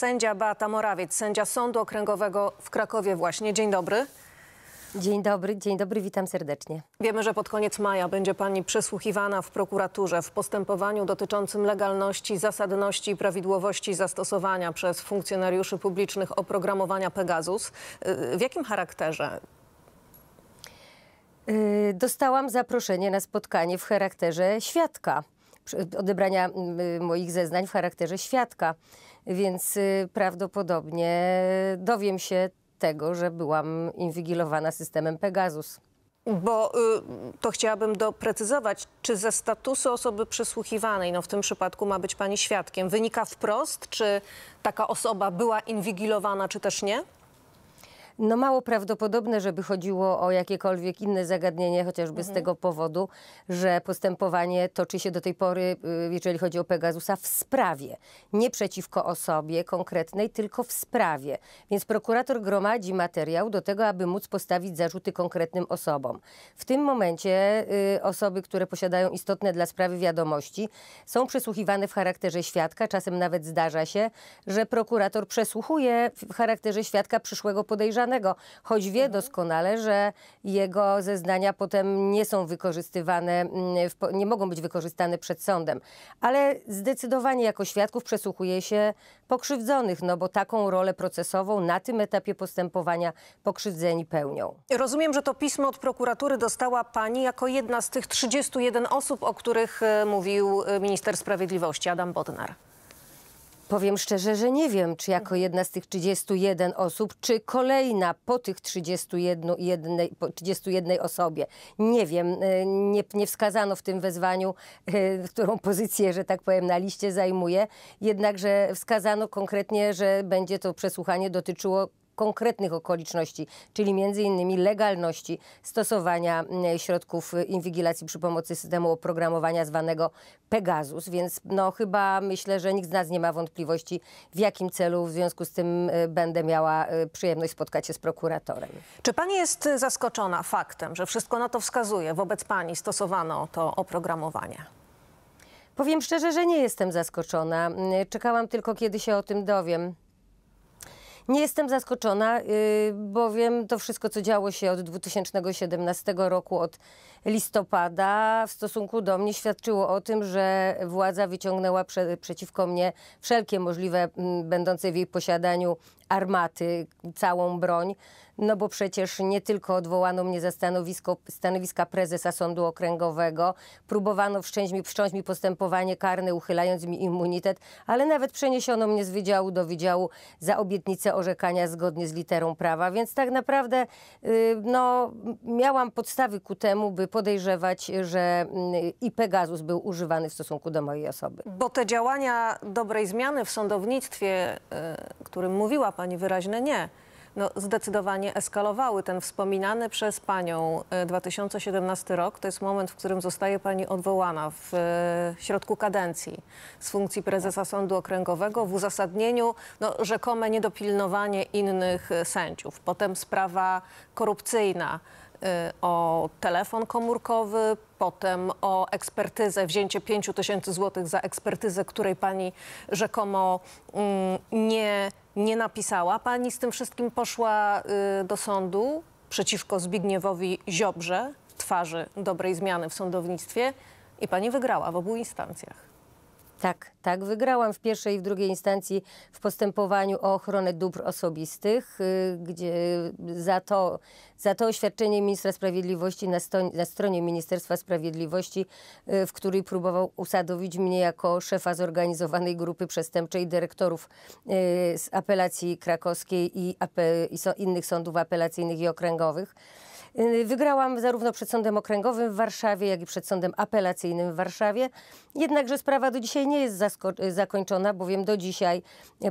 sędzia Beata Morawiec, sędzia Sądu Okręgowego w Krakowie właśnie. Dzień dobry. Dzień dobry, dzień dobry, witam serdecznie. Wiemy, że pod koniec maja będzie pani przesłuchiwana w prokuraturze w postępowaniu dotyczącym legalności, zasadności i prawidłowości zastosowania przez funkcjonariuszy publicznych oprogramowania Pegasus. Y, w jakim charakterze y, dostałam zaproszenie na spotkanie w charakterze świadka, odebrania mm, y, moich zeznań w charakterze świadka więc y, prawdopodobnie dowiem się tego, że byłam inwigilowana systemem Pegasus. Bo y, to chciałabym doprecyzować, czy ze statusu osoby przesłuchiwanej, no w tym przypadku ma być pani świadkiem, wynika wprost, czy taka osoba była inwigilowana, czy też nie? No mało prawdopodobne, żeby chodziło o jakiekolwiek inne zagadnienie, chociażby mhm. z tego powodu, że postępowanie toczy się do tej pory, y, jeżeli chodzi o Pegasusa, w sprawie. Nie przeciwko osobie konkretnej, tylko w sprawie. Więc prokurator gromadzi materiał do tego, aby móc postawić zarzuty konkretnym osobom. W tym momencie y, osoby, które posiadają istotne dla sprawy wiadomości, są przesłuchiwane w charakterze świadka. Czasem nawet zdarza się, że prokurator przesłuchuje w charakterze świadka przyszłego podejrzanego, choć wie mhm. doskonale, że jego zeznania potem nie są wykorzystywane, mm, nie mogą być wykorzystane przed sądem. Ale zdecydowanie jako świadków przesłuchuje się pokrzywdzonych, no bo taką rolę procesową na tym etapie postępowania pokrzywdzeni pełnią. Rozumiem, że to pismo od prokuratury dostała pani jako jedna z tych 31 osób, o których e, mówił e, minister sprawiedliwości Adam Bodnar. Powiem szczerze, że nie wiem, czy jako mhm. jedna z tych 31 osób, czy kolejna po tych 31, jednej, po 31 osobie. Nie wiem, e, nie, nie wskazano w tym wezwaniu, e, którą pozycję, że tak powiem, na liście zajmuje. Jednakże wskazano konkretnie, że będzie to przesłuchanie dotyczyło konkretnych okoliczności, czyli między innymi legalności stosowania mm, środków y, inwigilacji przy pomocy systemu oprogramowania zwanego Pegasus, więc no chyba myślę, że nikt z nas nie ma wątpliwości w jakim celu w związku z tym y, będę miała y, przyjemność spotkać się z prokuratorem. Czy pani jest zaskoczona faktem, że wszystko na to wskazuje, wobec pani stosowano to oprogramowanie? Powiem szczerze, że nie jestem zaskoczona. Mm, czekałam tylko, kiedy się o tym dowiem. Nie jestem zaskoczona, y, bowiem to wszystko, co działo się od 2017 roku, od listopada, w stosunku do mnie świadczyło o tym, że władza wyciągnęła prze, przeciwko mnie wszelkie możliwe, mm, będące w jej posiadaniu armaty, całą broń, no bo przecież nie tylko odwołano mnie za stanowisko, stanowiska prezesa Sądu Okręgowego, próbowano wszcząć mi, wszcząć mi postępowanie karne, uchylając mi immunitet, ale nawet przeniesiono mnie z wydziału do wydziału za obietnicę orzekania zgodnie z literą prawa, więc tak naprawdę y, no, miałam podstawy ku temu, by podejrzewać, że y, i Pegasus był używany w stosunku do mojej osoby. Bo te działania dobrej zmiany w sądownictwie, y, którym mówiła Pani, Pani wyraźne nie. No, zdecydowanie eskalowały ten wspominany przez Panią 2017 e, rok. To jest moment, w którym zostaje Pani odwołana w e, środku kadencji z funkcji prezesa Sądu Okręgowego w uzasadnieniu no, rzekome niedopilnowanie innych e, sędziów. Potem sprawa korupcyjna o telefon komórkowy, potem o ekspertyzę, wzięcie 5 tysięcy złotych za ekspertyzę, której pani rzekomo mm, nie nie napisała. Pani z tym wszystkim poszła y, do sądu przeciwko Zbigniewowi Ziobrze, twarzy dobrej zmiany w sądownictwie i pani wygrała w obu instancjach. Tak, tak. Wygrałam w pierwszej i w drugiej instancji w postępowaniu o ochronę dóbr osobistych, y, gdzie za to, za to oświadczenie ministra sprawiedliwości na, sto, na stronie Ministerstwa Sprawiedliwości, y, w której próbował usadowić mnie jako szefa zorganizowanej grupy przestępczej dyrektorów y, z apelacji krakowskiej i, i innych sądów apelacyjnych i okręgowych. Y, wygrałam zarówno przed Sądem Okręgowym w Warszawie, jak i przed Sądem Apelacyjnym w Warszawie. Jednakże sprawa do dzisiaj nie jest zakończona, bowiem do dzisiaj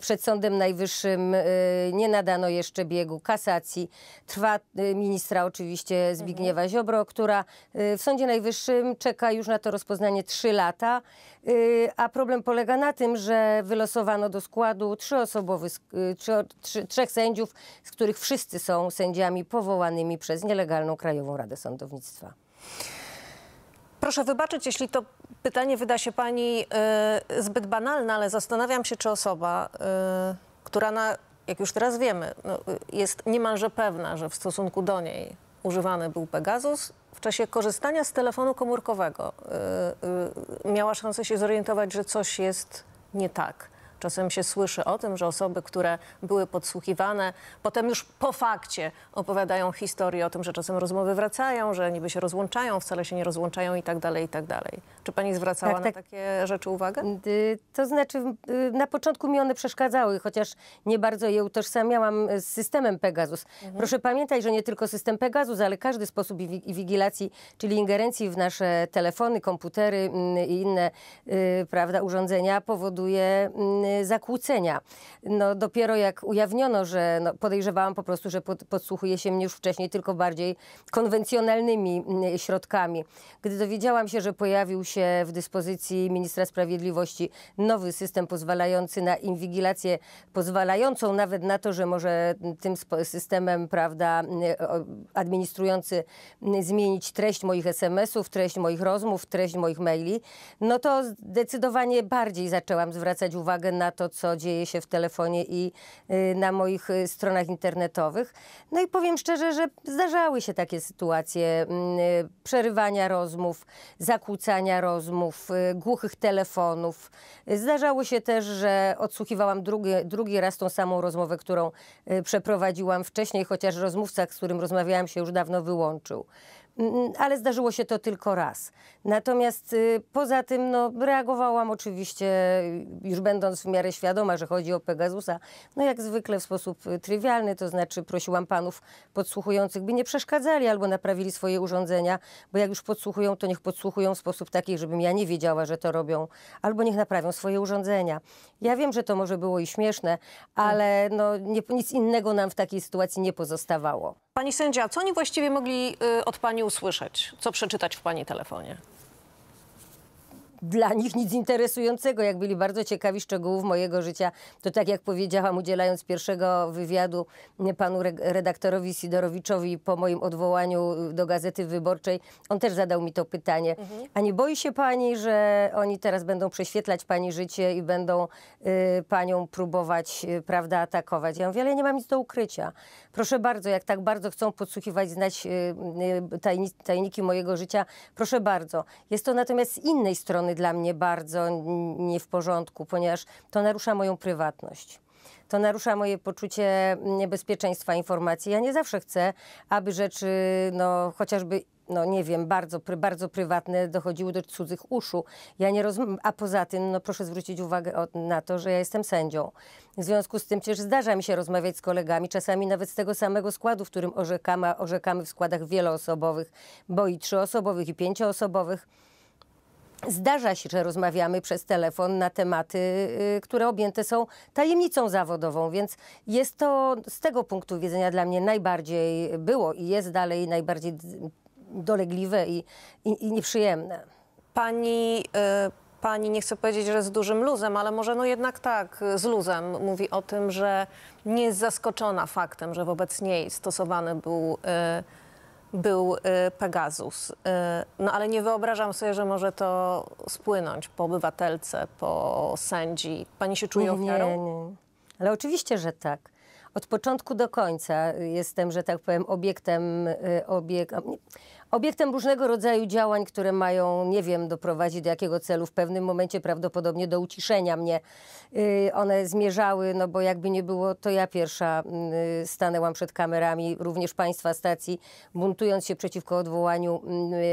przed Sądem Najwyższym y, nie nadano jeszcze biegu kasacji. Trwa y, ministra oczywiście Zbigniewa mhm. Ziobro, która w Sądzie Najwyższym czeka już na to rozpoznanie 3 lata. A problem polega na tym, że wylosowano do składu trzyosobowy, y, trzy, trzech sędziów, z których wszyscy są sędziami powołanymi przez nielegalną Krajową Radę Sądownictwa. Proszę wybaczyć, jeśli to pytanie wyda się pani y, zbyt banalne, ale zastanawiam się, czy osoba, y, która na, jak już teraz wiemy, no, y, jest niemalże pewna, że w stosunku do niej używany był Pegasus, w czasie korzystania z telefonu komórkowego yy, yy, miała szansę się zorientować, że coś jest nie tak. Czasem się słyszy o tym, że osoby, które były podsłuchiwane, potem już po fakcie opowiadają historię o tym, że czasem rozmowy wracają, że niby się rozłączają, wcale się nie rozłączają i tak dalej, i tak dalej. Czy pani zwracała tak, tak. na takie rzeczy uwagę? Y, to znaczy, y, na początku mi one przeszkadzały, chociaż nie bardzo je utożsamiałam y, z systemem Pegasus. Mhm. Proszę pamiętać, że nie tylko system Pegasus, ale każdy sposób wigilacji, czyli ingerencji w nasze telefony, komputery mm, i inne prawda, urządzenia powoduje mm, Y, zakłócenia. No, dopiero jak ujawniono, że no, podejrzewałam po prostu, że pod, podsłuchuje się mnie już wcześniej, tylko bardziej konwencjonalnymi mm, y, środkami. Gdy dowiedziałam się, że pojawił się w dyspozycji ministra sprawiedliwości nowy system pozwalający na inwigilację, pozwalającą nawet na to, że może mm, tym systemem, prawda, mm, administrujący zmienić treść moich SMS-ów, treść moich rozmów, treść moich maili, no to zdecydowanie bardziej zaczęłam zwracać uwagę na to, co dzieje się w telefonie i y, na moich y, stronach internetowych. No i powiem szczerze, że zdarzały się takie sytuacje mm, y, przerywania rozmów, zakłócania rozmów, głuchych telefonów. Zdarzało się też, że odsłuchiwałam drugi, drugi raz tą samą rozmowę, którą przeprowadziłam wcześniej, chociaż rozmówca, z którym rozmawiałam się już dawno wyłączył ale zdarzyło się to tylko raz. Natomiast y, poza tym no, reagowałam oczywiście, y, już będąc w miarę świadoma, że chodzi o Pegasusa, no jak zwykle w sposób y, trywialny, to znaczy prosiłam panów podsłuchujących, by nie przeszkadzali albo naprawili swoje urządzenia, bo jak już podsłuchują, to niech podsłuchują w sposób taki, żebym ja nie wiedziała, że to robią, albo niech naprawią swoje urządzenia. Ja wiem, że to może było i śmieszne, ale no, nie, nic innego nam w takiej sytuacji nie pozostawało. Pani sędzia, co oni właściwie mogli y, od pani usłyszeć? Co przeczytać w pani telefonie? dla nich nic interesującego, jak byli bardzo ciekawi szczegółów mojego życia. To tak jak powiedziałam, udzielając pierwszego wywiadu panu redaktorowi Sidorowiczowi po moim odwołaniu do Gazety Wyborczej, on też zadał mi to pytanie. Mhm. A nie boi się pani, że oni teraz będą prześwietlać pani życie i będą y, panią próbować, y, prawda, atakować? Ja mówię, ale ja nie mam nic do ukrycia. Proszę bardzo, jak tak bardzo chcą podsłuchiwać, znać y, y tajni, tajniki mojego życia, proszę bardzo. Jest to natomiast z innej strony strony dla mnie bardzo nie w porządku, ponieważ to narusza moją prywatność to narusza moje poczucie niebezpieczeństwa informacji. Ja nie zawsze chcę, aby rzeczy, no chociażby no nie wiem, bardzo, bardzo prywatne dochodziły do cudzych uszu. Ja nie rozum... A poza tym, no proszę zwrócić uwagę na to, że ja jestem sędzią. W związku z tym przecież zdarza mi się rozmawiać z kolegami, czasami nawet z tego samego składu, w którym orzekamy, orzekamy w składach wieloosobowych, bo i trzyosobowych, i pięcioosobowych. Zdarza się, że rozmawiamy przez telefon na tematy, y, które objęte są tajemnicą zawodową, więc jest to z tego punktu widzenia dla mnie najbardziej było i jest dalej najbardziej dolegliwe i, i, i nieprzyjemne. Pani. Y pani, nie chcę powiedzieć, że z dużym luzem, ale może no jednak tak, z luzem. Mówi o tym, że nie jest zaskoczona faktem, że wobec niej stosowany był. Y był y, Pegasus. Y, no ale nie wyobrażam sobie, że może to spłynąć po obywatelce, po sędzi. Pani się czuje ofiarą? Nie, nie. Ale oczywiście, że tak. Od początku do końca jestem, że tak powiem, obiektem, y, obiekt, obiektem różnego rodzaju działań, które mają, nie wiem, doprowadzić do jakiego celu, w pewnym momencie prawdopodobnie do uciszenia mnie. Y, one zmierzały, no bo jakby nie było, to ja pierwsza y, stanęłam przed kamerami, również państwa stacji, buntując się przeciwko odwołaniu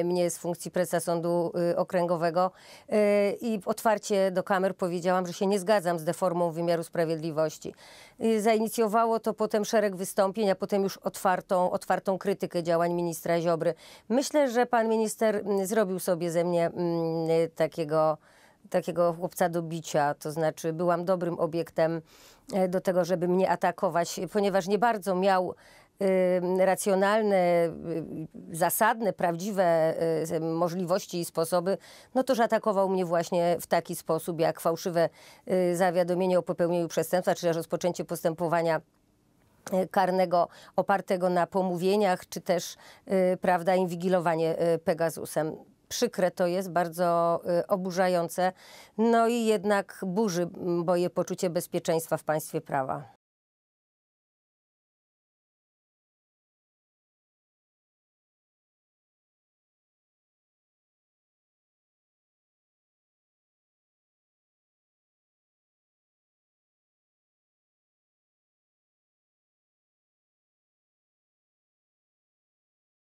y, mnie z funkcji prezesa Sądu Okręgowego i otwarcie do kamer powiedziałam, że się nie zgadzam z deformą wymiaru sprawiedliwości. Zainicjowało to potem szereg wystąpień, a potem już otwartą, otwartą krytykę działań ministra Ziobry Myślę, że pan minister mm, zrobił sobie ze mnie mm, takiego takiego chłopca do bicia, to znaczy byłam dobrym obiektem e, do tego, żeby mnie atakować, ponieważ nie bardzo miał racjonalne, y, zasadne, prawdziwe y, możliwości i sposoby, no to że atakował mnie właśnie w taki sposób, jak fałszywe y, zawiadomienie o popełnieniu przestępstwa, czy rozpoczęcie postępowania E, karnego opartego na pomówieniach, czy też, e, prawda, inwigilowanie e, Pegasusem przykre to jest, bardzo oburzające. No i jednak burzy moje poczucie bezpieczeństwa w państwie prawa.